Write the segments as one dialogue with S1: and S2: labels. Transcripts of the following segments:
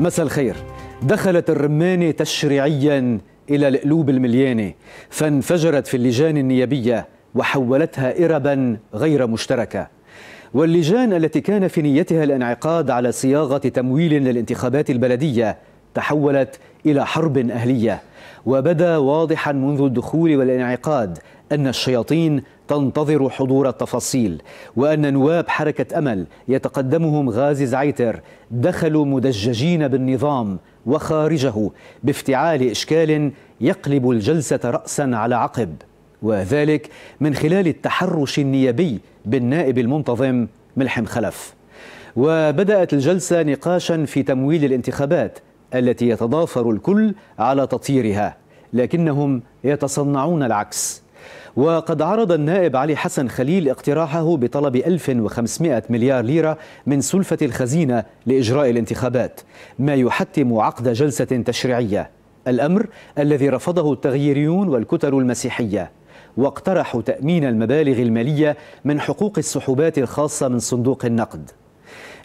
S1: مساء الخير دخلت الرمانة تشريعيا إلى القلوب المليانة فانفجرت في اللجان النيابية وحولتها إربا غير مشتركة واللجان التي كان في نيتها الانعقاد على صياغة تمويل للانتخابات البلدية تحولت الى حرب اهليه وبدا واضحا منذ الدخول والانعقاد ان الشياطين تنتظر حضور التفاصيل وان نواب حركه امل يتقدمهم غازي زعيتر دخلوا مدججين بالنظام وخارجه بافتعال اشكال يقلب الجلسه راسا على عقب وذلك من خلال التحرش النيابي بالنائب المنتظم ملحم خلف وبدات الجلسه نقاشا في تمويل الانتخابات التي يتضافر الكل على تطييرها لكنهم يتصنعون العكس وقد عرض النائب علي حسن خليل اقتراحه بطلب 1500 مليار ليرة من سلفة الخزينة لإجراء الانتخابات ما يحتم عقد جلسة تشريعية الأمر الذي رفضه التغييريون والكتل المسيحية واقترحوا تأمين المبالغ المالية من حقوق السحوبات الخاصة من صندوق النقد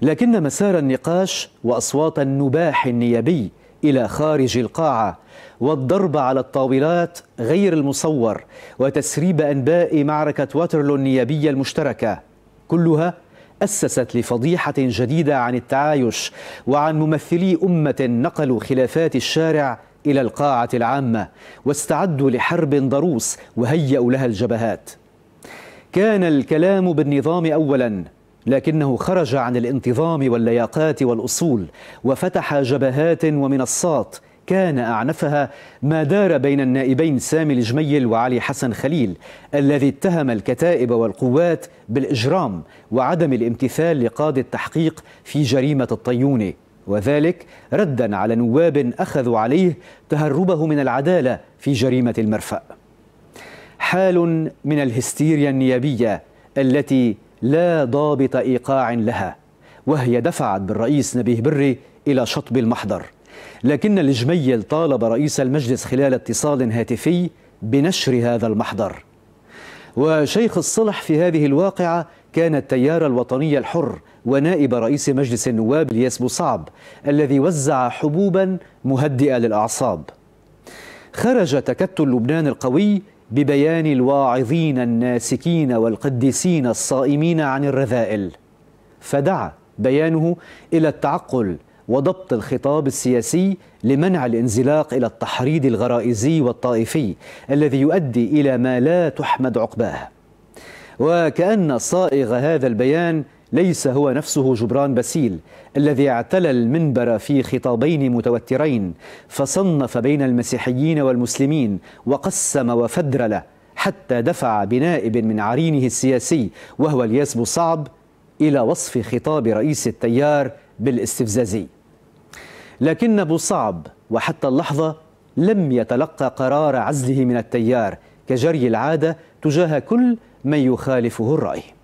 S1: لكن مسار النقاش واصوات النباح النيابي الى خارج القاعه والضرب على الطاولات غير المصور وتسريب انباء معركه واترلو النيابيه المشتركه كلها اسست لفضيحه جديده عن التعايش وعن ممثلي امه نقلوا خلافات الشارع الى القاعه العامه واستعدوا لحرب ضروس وهيئوا لها الجبهات كان الكلام بالنظام اولا لكنه خرج عن الانتظام واللياقات والاصول وفتح جبهات ومنصات كان أعنفها ما دار بين النائبين سامي الجميل وعلي حسن خليل الذي اتهم الكتائب والقوات بالإجرام وعدم الامتثال لقاضي التحقيق في جريمة الطيونة وذلك ردا على نواب أخذوا عليه تهربه من العدالة في جريمة المرفأ حال من الهستيريا النيابية التي لا ضابط ايقاع لها وهي دفعت بالرئيس نبيه بري الى شطب المحضر لكن الجميل طالب رئيس المجلس خلال اتصال هاتفي بنشر هذا المحضر وشيخ الصلح في هذه الواقعه كان التيار الوطني الحر ونائب رئيس مجلس النواب الياس بوصعب الذي وزع حبوبا مهدئه للاعصاب خرج تكتل لبنان القوي ببيان الواعظين الناسكين والقديسين الصائمين عن الرذائل فدعا بيانه الى التعقل وضبط الخطاب السياسي لمنع الانزلاق الى التحريض الغرائزي والطائفي الذي يؤدي الى ما لا تحمد عقباه وكان صائغ هذا البيان ليس هو نفسه جبران باسيل الذي اعتلى المنبر في خطابين متوترين فصنف بين المسيحيين والمسلمين وقسم وفدرل حتى دفع بنائب من عرينه السياسي وهو الياس صعب إلى وصف خطاب رئيس التيار بالاستفزازي لكن أبو صعب وحتى اللحظة لم يتلقى قرار عزله من التيار كجري العادة تجاه كل من يخالفه الرأي